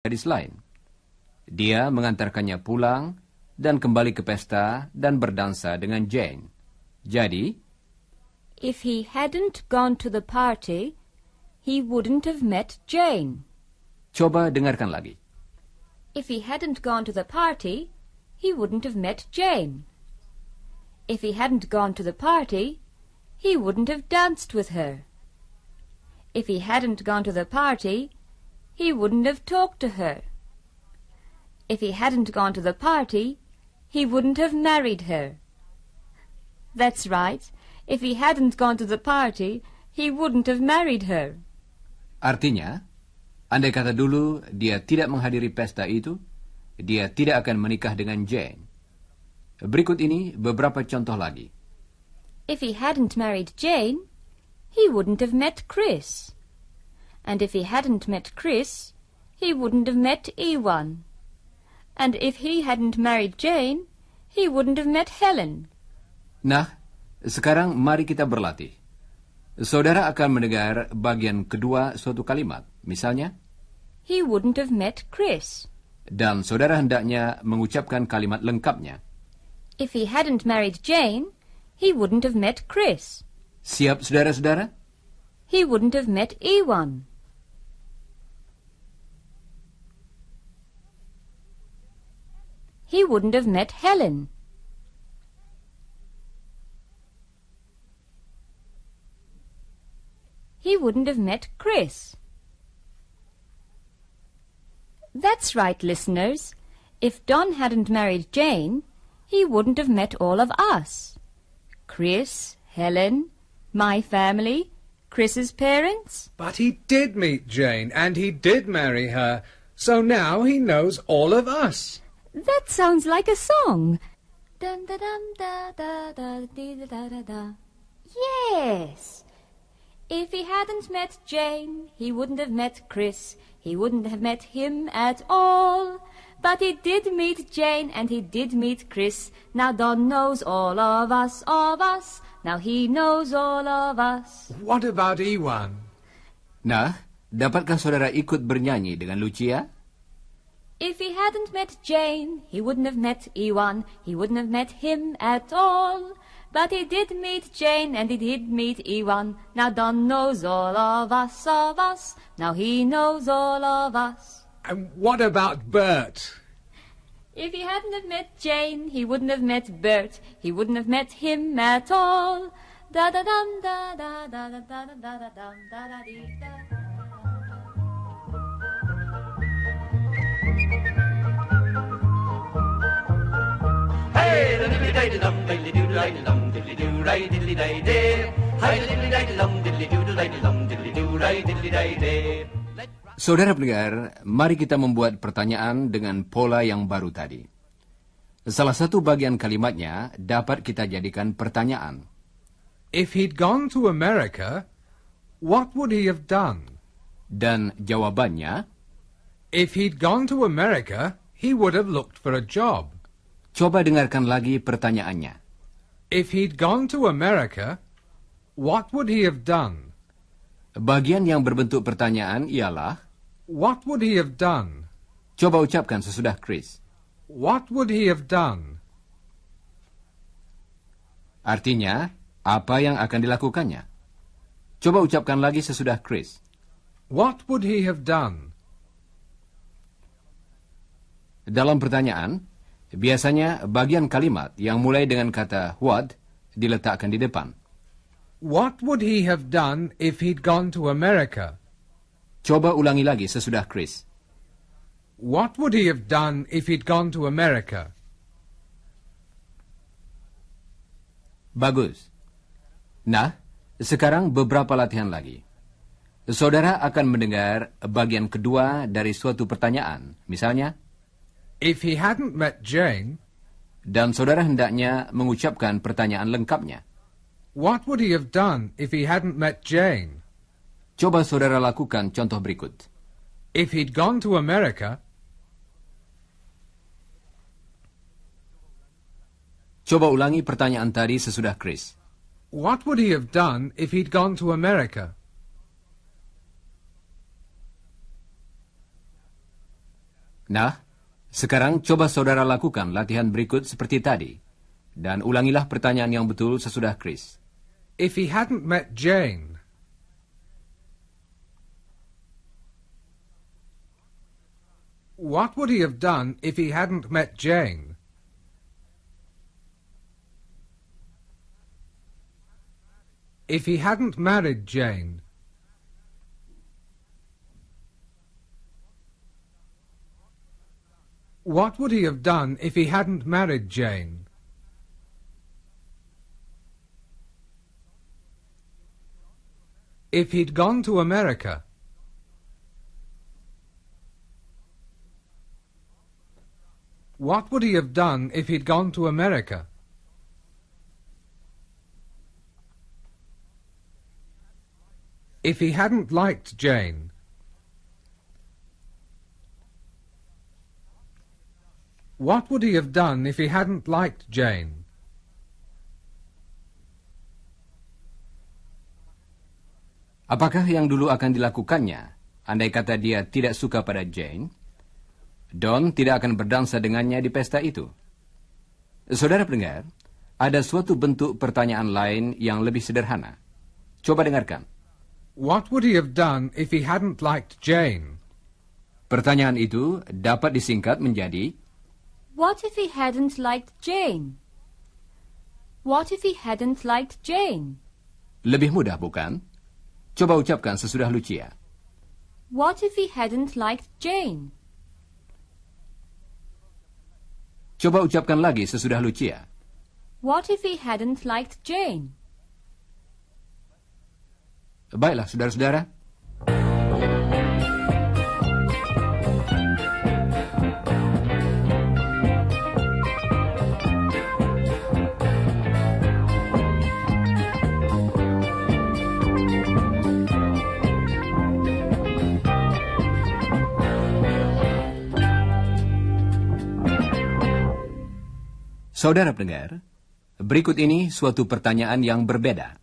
gadis lain. Dia mengantarkannya pulang dan kembali ke pesta dan berdansa dengan Jane. Jadi, if he hadn't gone to the party, he wouldn't have met Jane. Coba dengarkan lagi. If he hadn't gone to the party, he wouldn't have met Jane. If he hadn't gone to the party, he wouldn't have danced with her. If he hadn't gone to the party, he wouldn't have talked to her. If he hadn't gone to the party, he wouldn't have married her. That's right. If he hadn't gone to the party, he wouldn't have married her. Artinya, andai kata dulu dia tidak menghadiri pesta itu, dia tidak akan menikah dengan Jane. Berikut ini beberapa contoh lagi. If he hadn't married Jane, he wouldn't have met Chris. And if he hadn't met Chris, he wouldn't have met Ewan. And if he hadn't married Jane, he wouldn't have met Helen. Nah, sekarang mari kita berlatih. Saudara akan mendengar bagian kedua suatu kalimat. Misalnya, He wouldn't have met Chris. Dan saudara hendaknya mengucapkan kalimat lengkapnya. If he hadn't married Jane, he wouldn't have met Chris. Siap, saudara-saudara? He wouldn't have met Ewan. he wouldn't have met Helen. He wouldn't have met Chris. That's right, listeners. If Don hadn't married Jane, he wouldn't have met all of us. Chris, Helen, my family, Chris's parents. But he did meet Jane, and he did marry her, so now he knows all of us. That sounds like a song. Dun, da, dun, da, da, da, dee, da, da, da, da. Yes. If he hadn't met Jane, he wouldn't have met Chris. He wouldn't have met him at all. But he did meet Jane and he did meet Chris. Now Don knows all of us, of us. Now he knows all of us. What about Iwan? Nah, dapatkah saudara ikut bernyanyi dengan Lucia? If he hadn't met Jane, he wouldn't have met Iwan, he wouldn't have met him at all. But he did meet Jane and he did meet Iwan. Now Don knows all of us, of us. Now he knows all of us. And what about Bert? If he hadn't have met Jane, he wouldn't have met Bert. He wouldn't have met him at all. Da da dum da da da da da da da da da da da Saudara pendengar, mari kita membuat pertanyaan dengan pola yang baru tadi. Salah satu bagian kalimatnya dapat kita jadikan pertanyaan. If he'd gone to America, what would he have done? Dan jawabannya, If he'd gone to America, he would have looked for a job. Coba dengarkan lagi pertanyaannya. If he'd gone to America, what would he have done? Bagian yang berbentuk pertanyaan ialah What would he have done? Coba ucapkan sesudah Chris. What would he have done? Artinya, apa yang akan dilakukannya? Coba ucapkan lagi sesudah Chris. What would he have done? Dalam pertanyaan, Biasanya bagian kalimat yang mulai dengan kata what diletakkan di depan. What would he have done if he'd gone to America? Coba ulangi lagi sesudah Chris. What would he have done if he'd gone to America? Bagus. Nah, sekarang beberapa latihan lagi. Saudara akan mendengar bagian kedua dari suatu pertanyaan. Misalnya, If he hadn't met Jane, dan saudara hendaknya mengucapkan pertanyaan lengkapnya. What would he have done if he hadn't met Jane? Coba saudara lakukan contoh berikut. If he'd gone to America, Coba ulangi pertanyaan tadi sesudah Chris. What would he have done if he'd gone to America? Nah, sekarang coba saudara lakukan latihan berikut seperti tadi. Dan ulangilah pertanyaan yang betul sesudah Chris. If he hadn't met Jane, What would he have done if he hadn't met Jane? If he hadn't married Jane. What would he have done if he hadn't married Jane? If he'd gone to America, What would he have done if he'd gone to America? If he hadn't liked Jane, What would he have done if he hadn't liked Jane? Apakah yang dulu akan dilakukannya andai kata dia tidak suka pada Jane? Don tidak akan berdansa dengannya di pesta itu. Saudara pendengar, ada suatu bentuk pertanyaan lain yang lebih sederhana. Coba dengarkan. What would he have done if he hadn't liked Jane? Pertanyaan itu dapat disingkat menjadi What if he hadn't liked Jane? What if he hadn't liked Jane? Lebih mudah, bukan? Coba ucapkan sesudah Lucia. What if he hadn't liked Jane? Coba ucapkan lagi sesudah Lucia. What if he hadn't liked Jane? Baiklah, saudara-saudara. Saudara pendengar, berikut ini suatu pertanyaan yang berbeda.